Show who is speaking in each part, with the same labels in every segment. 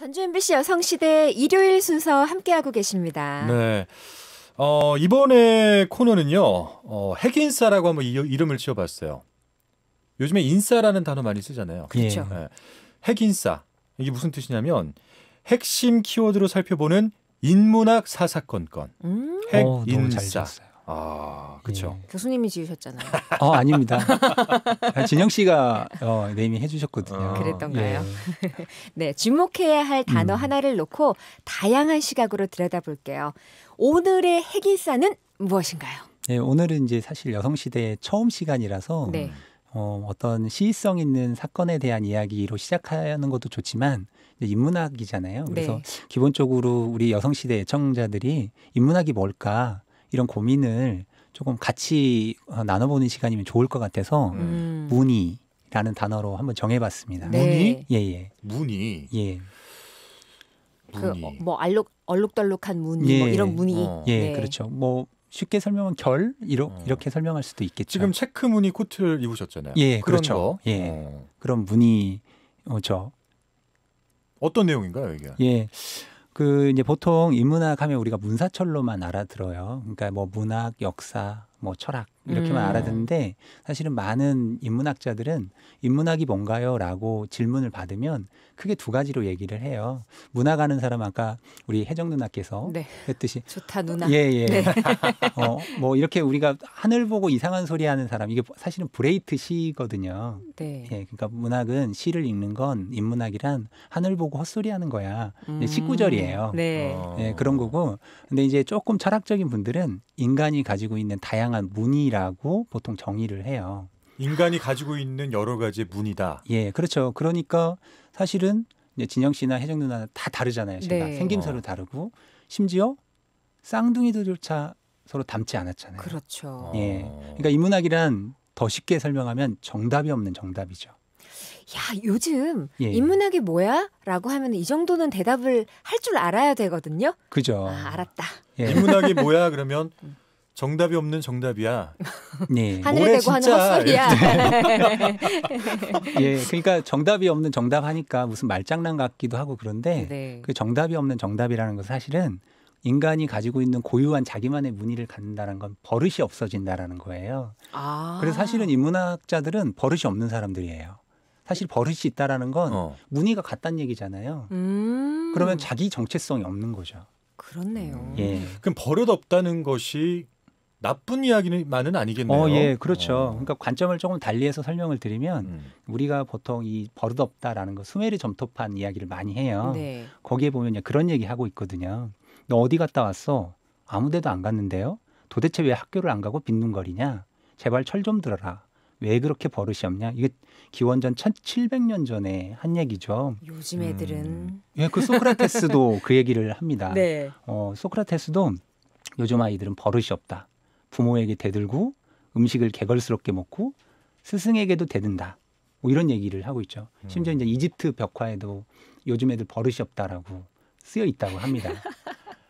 Speaker 1: 전주 MBC 여성시대 일요일 순서 함께하고 계십니다.
Speaker 2: 네. 어, 이번에 코너는요, 어, 핵인싸라고 한번 이, 이름을 지어봤어요. 요즘에 인싸라는 단어 많이 쓰잖아요. 그렇죠. 예. 네. 핵인싸. 이게 무슨 뜻이냐면 핵심 키워드로 살펴보는 인문학 사사건건.
Speaker 1: 음. 어, 핵인싸.
Speaker 2: 아, 그렇죠. 예.
Speaker 1: 교수님이 지으셨잖아요. 어, 아닙니다.
Speaker 3: 진영 씨가 어, 네이밍 해주셨거든요. 아, 그랬던가요? 예.
Speaker 1: 네, 주목해야 할 단어 음. 하나를 놓고 다양한 시각으로 들여다볼게요. 오늘의 핵인사는 무엇인가요?
Speaker 3: 네, 오늘은 이제 사실 여성 시대의 처음 시간이라서 네. 어, 어떤 시의성 있는 사건에 대한 이야기로 시작하는 것도 좋지만 인문학이잖아요. 그래서 네. 기본적으로 우리 여성 시대 애청자들이 인문학이 뭘까 이런 고민을 조금 같이 어, 나눠보는 시간이면 좋을 것 같아서 음. 문의라는 단어로 한번 정해봤습니다. 네. 문의? 예예. 문의. 예. 예. 예.
Speaker 1: 그뭐 어, 알록 얼룩덜룩한 문의 뭐 예. 뭐 이런 문의. 어. 예, 네. 그렇죠.
Speaker 3: 뭐 쉽게 설명은결 이러, 어. 이렇게 설명할 수도 있겠죠. 지금 체크 무늬 코트를
Speaker 2: 입으셨잖아요. 예, 그렇죠. 거.
Speaker 3: 예, 어. 그런 무늬 오죠. 어,
Speaker 2: 어떤 내용인가요, 이게?
Speaker 3: 예, 그 이제 보통 인문학 하면 우리가 문사철로만 알아들어요. 그러니까 뭐 문학, 역사, 뭐 철학 이렇게만 음. 알아듣는데 사실은 많은 인문학자들은 인문학이 뭔가요라고 질문을 받으면 크게 두 가지로 얘기를 해요. 문학하는 사람 아까 우리 혜정 누나께서 네. 했듯이 좋다
Speaker 1: 누나. 예예. 예. 네. 어,
Speaker 3: 뭐 이렇게 우리가 하늘 보고 이상한 소리 하는 사람 이게 사실은 브레이트 시거든요. 네. 예, 그러니까 문학은 시를 읽는 건 인문학이란 하늘 보고 헛소리 하는 거야. 음. 19절이에요. 네. 어. 예, 그런 거고. 근데 이제 조금 철학적인 분들은 인간이 가지고 있는 다양한 문이라 문이라고 보통 정의를
Speaker 2: 해요. 인간이 가지고 있는 여러 가지 문이다.
Speaker 3: 예, 그렇죠. 그러니까 사실은 진영 씨나 혜정 누나 다 다르잖아요. 제가 네. 생김새로 어. 다르고 심지어 쌍둥이들조차 서로 닮지 않았잖아요.
Speaker 1: 그렇죠. 어. 예,
Speaker 3: 그러니까 인문학이란 더 쉽게 설명하면 정답이 없는 정답이죠.
Speaker 1: 야 요즘 예. 인문학이 예. 뭐야?라고 하면 이 정도는 대답을 할 줄 알아야 되거든요. 그죠. 아, 알았다.
Speaker 2: 예. 인문학이 뭐야? 그러면 음. 정답이 없는 정답이야. 네. 하늘 대고 하는 헛소리야.
Speaker 1: 예,
Speaker 3: 그러니까 정답이 없는 정답 하니까 무슨 말장난 같기도 하고 그런데 네. 그 정답이 없는 정답이라는 것은 사실은 인간이 가지고 있는 고유한 자기만의 무늬를 갖는다는 건 버릇이 없어진다라는 거예요.
Speaker 2: 아. 그래서
Speaker 3: 사실은 인문학자들은 버릇이 없는 사람들이에요. 사실 버릇이 있다라는 건 어. 무늬가 같다는 얘기잖아요.
Speaker 1: 음.
Speaker 3: 그러면 자기 정체성이 없는 거죠.
Speaker 1: 그렇네요. 예.
Speaker 3: 그럼 버릇 없다는 것이 나쁜 이야기만은 아니겠네요. 어, 예, 그렇죠. 어. 그러니까 관점을 조금 달리해서 설명을 드리면 음. 우리가 보통 이 버릇없다라는 거 수메르 점토판 이야기를 많이 해요. 네. 거기에 보면 그런 얘기 하고 있거든요. 너 어디 갔다 왔어? 아무데도 안 갔는데요. 도대체 왜 학교를 안 가고 빈눈거리냐? 제발 철 좀 들어라. 왜 그렇게 버릇이 없냐? 이게 기원전 1700년 전에 한 얘기죠.
Speaker 1: 요즘 애들은 음. 예, 그 소크라테스도 그
Speaker 3: 얘기를 합니다. 네. 어, 소크라테스도 요즘 아이들은 버릇이 없다. 부모에게 대들고 음식을 개걸스럽게 먹고 스승에게도 대든다. 뭐 이런 얘기를 하고 있죠. 음. 심지어 이제 이집트 벽화에도 요즘 애들 버릇이 없다라고 쓰여 있다고 합니다.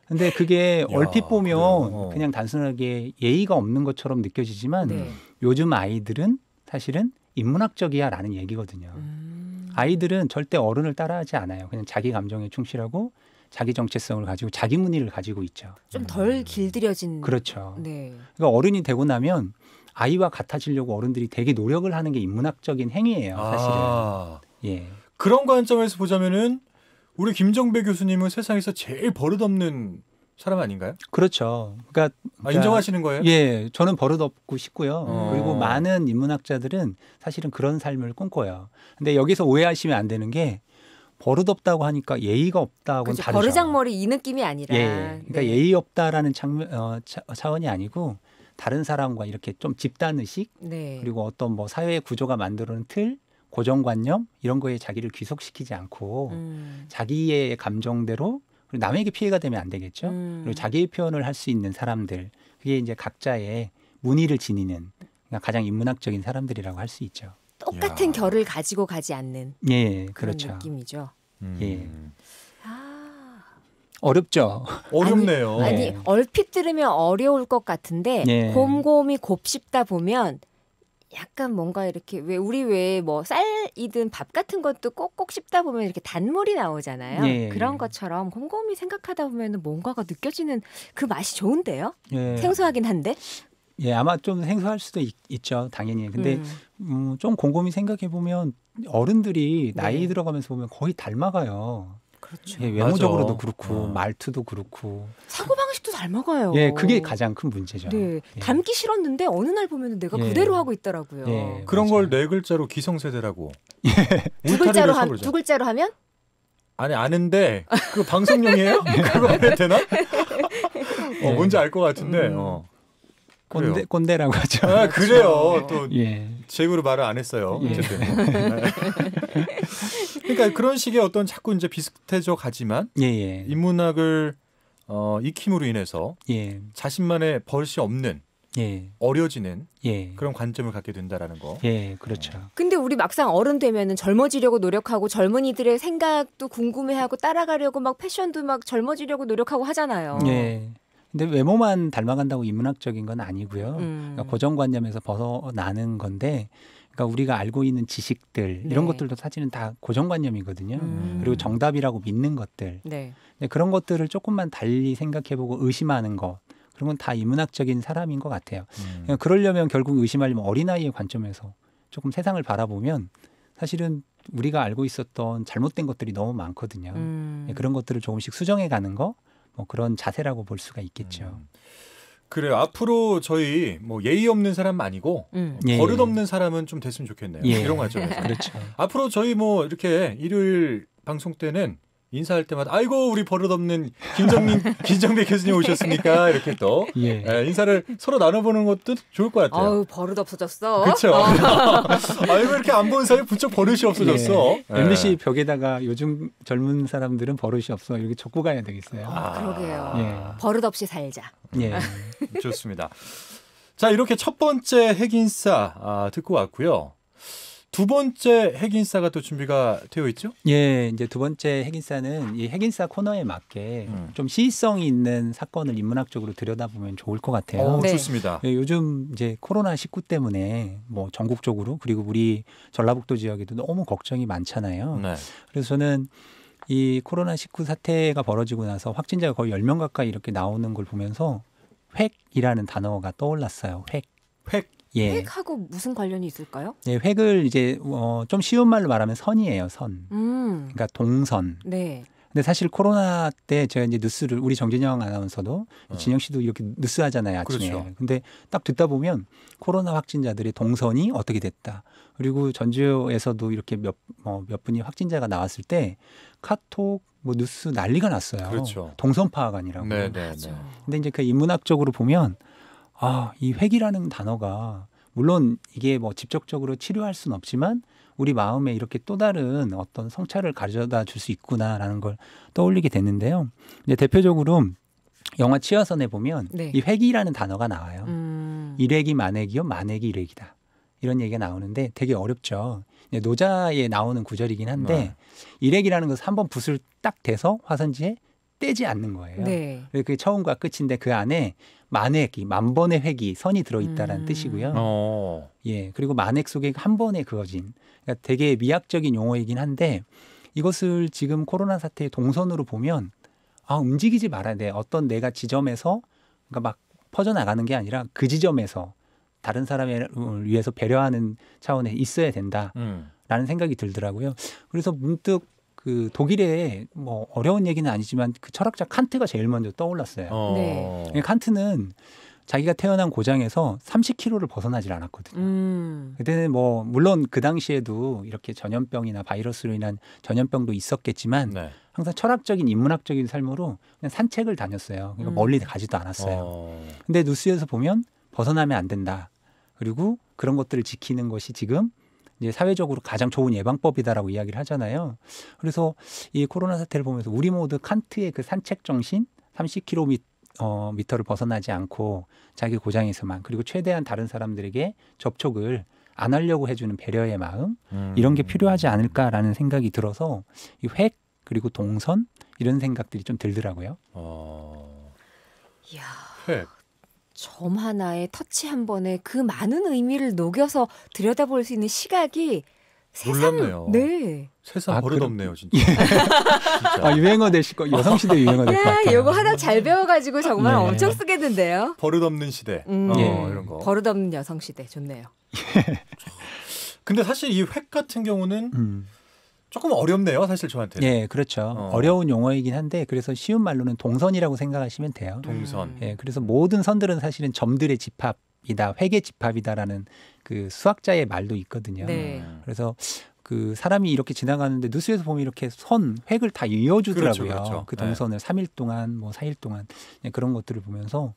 Speaker 3: 근데 그게 야, 얼핏 보면 어. 그냥 단순하게 예의가 없는 것처럼 느껴지지만 네. 요즘 아이들은 사실은 인문학적이야라는 얘기거든요. 음. 아이들은 절대 어른을 따라하지 않아요. 그냥 자기 감정에 충실하고 자기 정체성을 가지고 자기 문의를 가지고 있죠.
Speaker 1: 좀덜 음. 길들여진. 그렇죠. 네.
Speaker 3: 그러니까 어른이 되고 나면 아이와 같아지려고 어른들이 되게 노력을
Speaker 2: 하는 게 인문학적인 행위예요. 아. 사실은. 아, 예. 그런 관점에서 보자면은 우리 김정배 교수님은 세상에서 제일 버릇없는 사람 아닌가요? 그렇죠.
Speaker 3: 그러니까, 그러니까 아, 인정하시는 거예요? 예, 저는 버릇없고 싶고요. 어. 그리고 많은 인문학자들은 사실은 그런 삶을 꿈꿔요. 근데 여기서 오해하시면 안 되는 게 버릇없다고 하니까 예의가 없다고는 그렇죠. 다르죠. 버르장머리
Speaker 1: 이 느낌이 아니라. 예, 그러니까 네.
Speaker 3: 예의 없다라는 장면 어, 차, 원이 아니고 다른 사람과 이렇게 좀 집단 의식
Speaker 1: 네. 그리고
Speaker 3: 어떤 뭐 사회의 구조가 만들어놓은 틀 고정관념 이런 거에 자기를 귀속시키지 않고 음. 자기의 감정대로 그리고 남에게 피해가 되면 안 되겠죠. 음. 그리고 자기의 표현을 할 수 있는 사람들 그게 이제 각자의 문의를 지니는 그러니까 가장 인문학적인 사람들이라고 할 수 있죠. 똑같은 야.
Speaker 1: 결을 가지고 가지 않는
Speaker 3: 예, 예 그런 그렇죠. 느낌이죠. 음. 예. 아. 어렵죠. 어렵네요. 아니, 아니, 예.
Speaker 1: 얼핏 들으면 어려울 것 같은데 예. 곰곰이 곱씹다 보면 약간 뭔가 이렇게 왜 우리 왜 뭐 쌀이든 밥 같은 것도 꼭꼭 씹다 보면 이렇게 단물이 나오잖아요. 예. 그런 것처럼 곰곰이 생각하다 보면 뭔가가 느껴지는 그 맛이 좋은데요. 예. 생소하긴 한데.
Speaker 3: 예, 아마 좀 생소할 수도 있, 죠 당연히. 근데 음. 음, 좀 곰곰이 생각해 보면 어른들이 네. 나이 네. 들어가면서 보면 거의 닮아가요. 그렇죠. 예, 외모적으로도 맞아. 그렇고 음. 말투도 그렇고
Speaker 1: 사고 방식도 닮아가요. 예, 그게 가장
Speaker 2: 큰 문제죠. 네,
Speaker 1: 예. 닮기 싫었는데 어느 날 보면 내가 예. 그대로 하고 있더라고요. 예,
Speaker 2: 그런 걸 네 글자로 기성세대라고. 예. 두 글자로 하, 두 글자로 하면? 아니 아는데 그 방송용이에요? 그거 해야 되나? 어, 뭔지 예. 알것 같은데. 음. 어. 꼰대 꼰대라고 하죠. 아, 그래요. 아, 또 예. 예. 제 입으로 말을 안 했어요. 예. 네. 그러니까 그런 식의 어떤 자꾸 이제 비슷해져 가지만 예예. 인문학을 예. 어, 익힘으로 인해서 예. 자신만의 벌이 없는 예. 어려지는 예. 그런 관점을 갖게 된다라는 거. 예, 그렇죠. 어.
Speaker 1: 근데 우리 막상 어른 되면은 젊어지려고 노력하고 젊은이들의 생각도 궁금해하고 따라가려고 막 패션도 막 젊어지려고 노력하고 하잖아요.
Speaker 3: 예. 근데 외모만 닮아간다고 인문학적인 건 아니고요. 음. 그러니까 고정관념에서 벗어나는 건데 그러니까 우리가 알고 있는 지식들 이런 네. 것들도 사실은 다 고정관념이거든요. 음. 그리고 정답이라고 믿는 것들. 네. 그런 것들을 조금만 달리 생각해보고 의심하는 것. 그런 건다 인문학적인 사람인 것 같아요. 음. 그러니까 그러려면 결국 의심하려면 어린아이의 관점에서 조금 세상을 바라보면 사실은 우리가 알고 있었던 잘못된 것들이 너무 많거든요. 음. 네, 그런 것들을 조금씩 수정해 가는 거, 뭐 그런 자세라고 볼 수가 있겠죠. 음.
Speaker 2: 그래요. 앞으로 저희 뭐 예의 없는 사람 아니고 음. 예. 버릇 없는 사람은 좀 됐으면 좋겠네요. 예. 이런 거죠. 그렇죠. 앞으로 저희 뭐 이렇게 일요일 방송 때는 인사할 때마다 아이고 우리 버릇없는 김정민 김정배 교수님 오셨습니까 이렇게 또 예. 예, 인사를 서로 나눠보는 것도 좋을 것 같아요. 아유
Speaker 1: 버릇 없어졌어. 그렇죠. 어.
Speaker 2: 아이고 이렇게 안 본 사이 에 부쩍 버릇이 없어졌어. 예. 예. MBC 벽에다가 요즘 젊은 사람들은
Speaker 3: 버릇이 없어 이렇게 적고 가야 되겠어요.
Speaker 2: 아,
Speaker 1: 그러게요. 예. 버릇 없이 살자. 예. 음,
Speaker 2: 좋습니다. 자 이렇게 첫 번째 핵인사 아, 듣고 왔고요. 두 번째 핵인사가또 준비가 되어 있죠? 예, 이제 두 번째
Speaker 3: 핵인사는 이핵 인사 코너에 맞게 음. 좀 시의성이 있는 사건을 인문학적으로 들여다보면 좋을 것 같아요. 오, 어, 네. 좋습니다. 예, 요즘 이제 코로나 19 때문에 뭐 전국적으로 그리고 우리 전라북도 지역에도 너무 걱정이 많잖아요. 네. 그래서 저는 이 코로나 19 사태가 벌어지고 나서 확진자가 거의 열 명 가까이 이렇게 나오는 걸 보면서 획이라는 단어가 떠올랐어요. 획. 획. 예.
Speaker 1: 획하고 무슨 관련이 있을까요?
Speaker 3: 예, 획을 이제 어, 좀 쉬운 말로 말하면 선이에요, 선. 음. 그러니까 동선. 네. 근데 사실 코로나 때 제가 이제 뉴스를 우리 정진영 아나운서도 어. 진영 씨도 이렇게 뉴스 하잖아요 아침에. 그렇죠. 근데 딱 듣다 보면 코로나 확진자들의 동선이 어떻게 됐다. 그리고 전주에서도 이렇게 몇몇 어, 뭐 몇 분이 확진자가 나왔을 때 카톡 뭐 뉴스 난리가 났어요. 그렇죠. 동선 파악아니라고 네, 네, 네. 근데 이제 그 인문학적으로 보면 아, 이획이라는 단어가 물론 이게 뭐 직접적으로 치료할 수는 없지만 우리 마음에 이렇게 또 다른 어떤 성찰을 가져다 줄 수 있구나라는 걸 떠올리게 됐는데요. 이제 대표적으로 영화 치어선에 보면 네. 이획이라는 단어가 나와요. 음. 일회이만회이요만회이일회이다 이런 얘기가 나오는데 되게 어렵죠. 노자에 나오는 구절이긴 한데 네. 일핵이라는 것은 한번 붓을 딱 대서 화산지에 떼지 않는 거예요. 네. 그게 처음과 끝인데 그 안에 만회기, 만 번의 회기, 선이 들어있다라는 음. 뜻이고요. 어. 예, 그리고 만액 속에 한 번에 그어진 그러니까 되게 미학적인 용어이긴 한데 이것을 지금 코로나 사태의 동선으로 보면 아 움직이지 말아야 돼. 어떤 내가 지점에서 그러니까 막 퍼져나가는 게 아니라 그 지점에서 다른 사람을 위해서 배려하는 차원에 있어야 된다라는 음. 생각이 들더라고요. 그래서 문득 그 독일의 뭐 어려운 얘기는 아니지만 그 철학자 칸트가 제일 먼저 떠올랐어요. 어. 네. 예, 칸트는 자기가 태어난 고장에서 30km를 벗어나질 않았거든요.
Speaker 2: 음.
Speaker 3: 그때는 뭐 물론 그 당시에도 이렇게 전염병이나 바이러스로 인한 전염병도 있었겠지만 네. 항상 철학적인 인문학적인 삶으로 그냥 산책을 다녔어요. 그러니까 음. 멀리 가지도 않았어요. 어. 근데 뉴스에서 보면 벗어나면 안 된다. 그리고 그런 것들을 지키는 것이 지금 이제 사회적으로 가장 좋은 예방법이다라고 이야기를 하잖아요. 그래서 이 코로나 사태를 보면서 우리 모두 칸트의 그 산책 정신 30km 어, 미터를 벗어나지 않고 자기 고장에서만 그리고 최대한 다른 사람들에게 접촉을 안 하려고 해주는 배려의 마음 음. 이런 게 음. 필요하지 않을까라는 생각이 들어서 이 획 그리고 동선 이런 생각들이 좀 들더라고요. 어...
Speaker 2: 야 획.
Speaker 1: 점 하나에 터치 한 번에 그 많은 의미를 녹여서 들여다볼 수 있는 시각이
Speaker 2: 새삼 랐네요
Speaker 1: 네.
Speaker 2: 세상 아, 버릇없네요, 진짜. 예. 진짜. 아, 유행어 되실 거, 여성시대 유행어 될것 네, 예,
Speaker 1: 같아요. 이거 하나 잘 배워가지고 정말 네. 엄청 쓰겠는데요.
Speaker 2: 버릇없는 시대. 음, 어, 예. 이런 거.
Speaker 1: 버릇없는 여성시대. 좋네요. 예.
Speaker 2: 근데 사실 이 획 같은 경우는 음. 조금 어렵네요, 사실 저한테는. 예, 그렇죠.
Speaker 3: 어. 려운 용어이긴 한데 그래서 쉬운 말로는 동선이라고 생각하시면 돼요. 동선. 예, 그래서 모든 선들은 사실은 점들의 집합 이다 회계 집합이다라는 그 수학자의 말도 있거든요. 네. 그래서 그 사람이 이렇게 지나가는데 뉴스에서 보면 이렇게 선 획을 다 이어주더라고요. 그렇죠, 그렇죠. 그 동선을 네. 3일 동안 뭐 4일 동안 예, 그런 것들을 보면서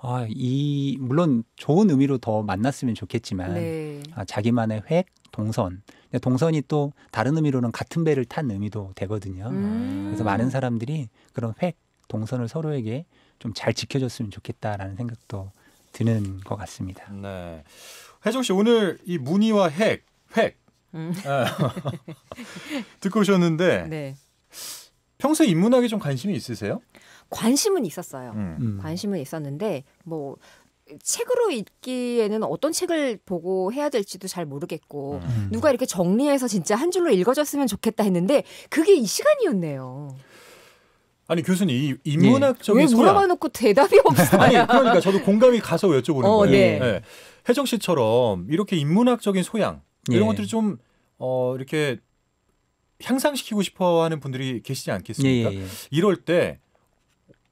Speaker 3: 아, 이 물론 좋은 의미로 더 만났으면 좋겠지만 네. 아, 자기만의 획, 동선. 근데 동선이 또 다른 의미로는 같은 배를 탄 의미도 되거든요. 음. 그래서 많은 사람들이 그런 획, 동선을 서로에게 좀 잘 지켜줬으면 좋겠다라는
Speaker 2: 생각도 드는 것 같습니다. 네. 혜정 씨 오늘 이 문의와 획, 획 음. 아, 듣고 오셨는데 네. 평소에 인문학에 좀 관심이 있으세요?
Speaker 1: 관심은 있었어요. 음. 음. 관심은 있었는데 뭐 책으로 읽기에는 어떤 책을 보고 해야 될지도 잘 모르겠고 음. 음. 누가 이렇게 정리해서 진짜 한 줄로 읽어줬으면 좋겠다 했는데 그게 이 시간이었네요.
Speaker 2: 아니 교수님 이 인문학적인 예. 왜 물어봐
Speaker 1: 놓고 대답이 없어요. 아니 그러니까
Speaker 2: 저도 공감이 가서 여쭤보는 어, 거예요. 네. 네. 혜정 씨처럼 이렇게 인문학적인 소양 이런 예. 것들이 좀 어, 이렇게 향상시키고 싶어하는 분들이 계시지 않겠습니까? 예, 예. 예. 이럴 때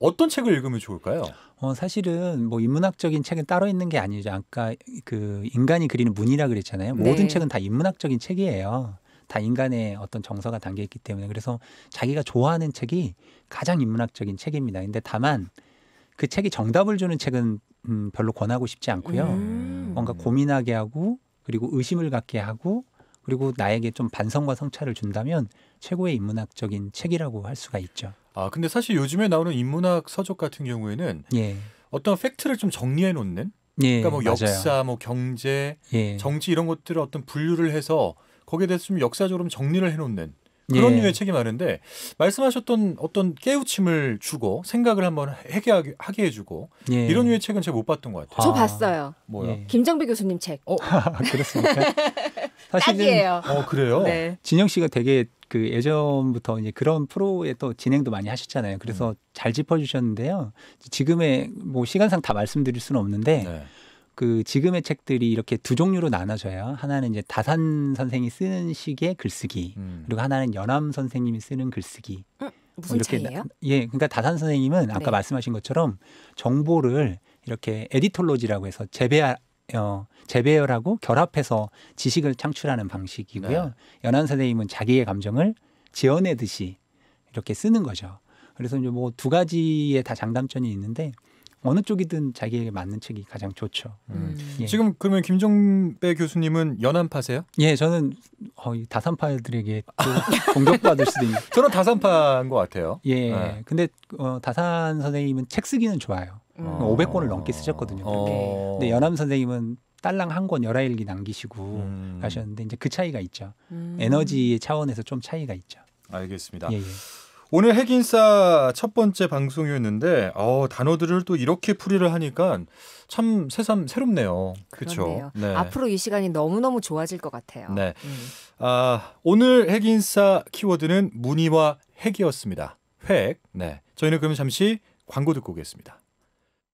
Speaker 2: 어떤 책을 읽으면 좋을까요? 어, 사실은
Speaker 3: 뭐 인문학적인 책은 따로 있는 게 아니죠. 아까 그 인간이 그리는 문이라 그랬잖아요. 네. 모든 책은 다 인문학적인 책이에요. 다 인간의 어떤 정서가 담겨 있기 때문에 그래서 자기가 좋아하는 책이 가장 인문학적인 책입니다. 근데 다만 그 책이 정답을 주는 책은 음, 별로 권하고 싶지 않고요. 음. 뭔가 고민하게 하고 그리고 의심을 갖게 하고 그리고 나에게 좀 반성과 성찰을 준다면 최고의 인문학적인 책이라고 할
Speaker 2: 수가 있죠. 아 근데 사실 요즘에 나오는 인문학 서적 같은 경우에는 예. 어떤 팩트를 좀 정리해 놓는 예, 그러니까 뭐 맞아요. 역사, 뭐 경제, 예. 정치 이런 것들을 어떤 분류를 해서 거기에 대해서 좀 역사적으로 정리를 해놓는 그런 예. 류의 책이 많은데 말씀하셨던 어떤 깨우침을 주고 생각을 한번 해결하게 하게 해주고 예. 이런 류의 책은 제가 못 봤던 것 같아요. 저 아. 봤어요. 뭐요? 예.
Speaker 1: 김정배 교수님 책. 어, 그렇습니까? 사실은, 딱이에요. 어,
Speaker 3: 그래요? 네. 진영 씨가 되게 그 예전부터 이제 그런 프로에 또 진행도 많이 하셨잖아요. 그래서 음. 잘 짚어주셨는데요. 지금의 뭐 시간상 다 말씀드릴 수는 없는데 네. 그 지금의 책들이 이렇게 두 종류로 나눠져요. 하나는 이제 다산 선생이 쓰는 식의 글쓰기, 음. 그리고 하나는 연암 선생님이 쓰는 글쓰기. 음, 무슨 이렇게 차이예요? 예, 그러니까 다산 선생님은 아까 네. 말씀하신 것처럼 정보를 이렇게 에디톨로지라고 해서 재배할 어, 재배열하고 결합해서 지식을 창출하는 방식이고요. 네. 연한 선생님은 자기의 감정을 지어내듯이 이렇게 쓰는 거죠. 그래서 이제 뭐두 가지의 다 장단점이 있는데 어느 쪽이든 자기에게 맞는 책이 가장 좋죠.
Speaker 2: 음. 음. 예. 지금
Speaker 3: 그러면 김종배 교수님은 연한파세요? 예, 저는 어, 다산파들에게 공격받을
Speaker 2: 수도 있는. 저는 다산파인 것 같아요. 예, 네.
Speaker 3: 근데 어, 다산 선생님은 책 쓰기는 좋아요. 음. 500권을 넘게 쓰셨거든요. 어. 근데 연암 선생님은 딸랑 한 권 열아 일기 남기시고 음. 가셨는데
Speaker 2: 이제 그 차이가 있죠. 음. 에너지의 차원에서 좀 차이가 있죠. 알겠습니다. 예, 예. 오늘 핵인싸 첫 번째 방송이었는데 어, 단어들을 또 이렇게 풀이를 하니까 참 새삼 새롭네요. 그렇죠. 네. 앞으로
Speaker 1: 이 시간이 너무 너무 좋아질 것 같아요.
Speaker 2: 네. 음. 아, 오늘 핵인싸 키워드는 문의와 핵이었습니다. 획. 네. 저희는 그러면 잠시 광고 듣고 오겠습니다.